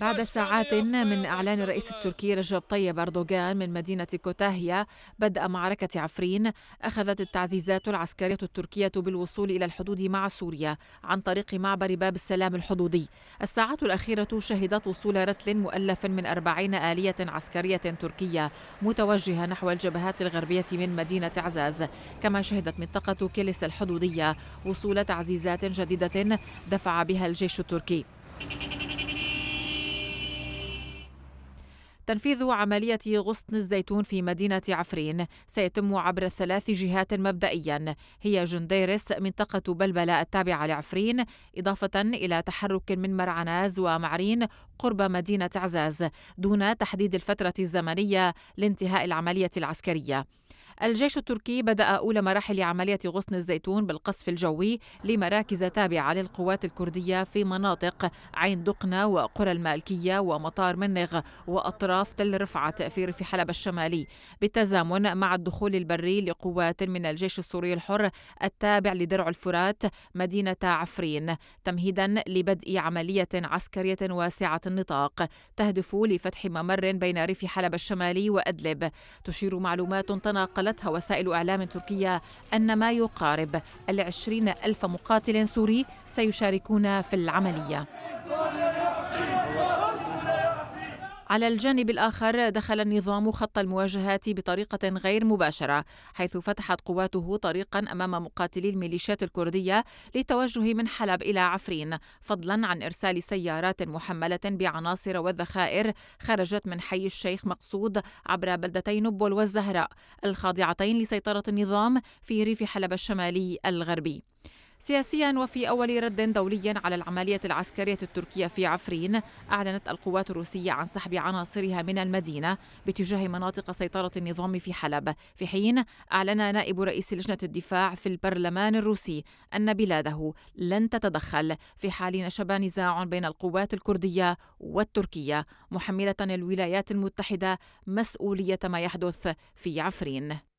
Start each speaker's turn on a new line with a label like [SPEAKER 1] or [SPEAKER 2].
[SPEAKER 1] بعد ساعات من إعلان الرئيس التركي رجب طيب أردوغان من مدينة كوتاهيا بدء معركة عفرين أخذت التعزيزات العسكرية التركية بالوصول إلى الحدود مع سوريا عن طريق معبر باب السلام الحدودي الساعات الأخيرة شهدت وصول رتل مؤلف من أربعين آلية عسكرية تركية متوجهة نحو الجبهات الغربية من مدينة عزاز كما شهدت منطقة كيلس الحدودية وصول تعزيزات جديدة دفع بها الجيش التركي تنفيذ عملية غصن الزيتون في مدينة عفرين سيتم عبر ثلاث جهات مبدئيا هي جنديرس منطقة بلبلة التابعة لعفرين إضافة إلى تحرك من مرعناز ومعرين قرب مدينة عزاز دون تحديد الفترة الزمنية لانتهاء العملية العسكرية الجيش التركي بدأ أولى مراحل عملية غصن الزيتون بالقصف الجوي لمراكز تابعة للقوات الكردية في مناطق عين دقنة وقرى المالكية ومطار منغ وأطراف تل رفعت في ريف حلب الشمالي بالتزامن مع الدخول البري لقوات من الجيش السوري الحر التابع لدرع الفرات مدينة عفرين تمهيدا لبدء عملية عسكرية واسعة النطاق تهدف لفتح ممر بين ريف حلب الشمالي وأدلب تشير معلومات تناقلت نقلتها وسائل إعلام تركية أن ما يقارب العشرين ألف مقاتل سوري سيشاركون في العملية على الجانب الآخر دخل النظام خط المواجهات بطريقة غير مباشرة حيث فتحت قواته طريقا أمام مقاتلي الميليشيات الكردية للتوجه من حلب إلى عفرين فضلا عن إرسال سيارات محملة بعناصر والذخائر خرجت من حي الشيخ مقصود عبر بلدتي نبل والزهراء الخاضعتين لسيطرة النظام في ريف حلب الشمالي الغربي سياسيا وفي أول رد دولي على العملية العسكرية التركية في عفرين أعلنت القوات الروسية عن سحب عناصرها من المدينة باتجاه مناطق سيطرة النظام في حلب في حين أعلن نائب رئيس لجنة الدفاع في البرلمان الروسي أن بلاده لن تتدخل في حال نشب نزاع بين القوات الكردية والتركية محملة الولايات المتحدة مسؤولية ما يحدث في عفرين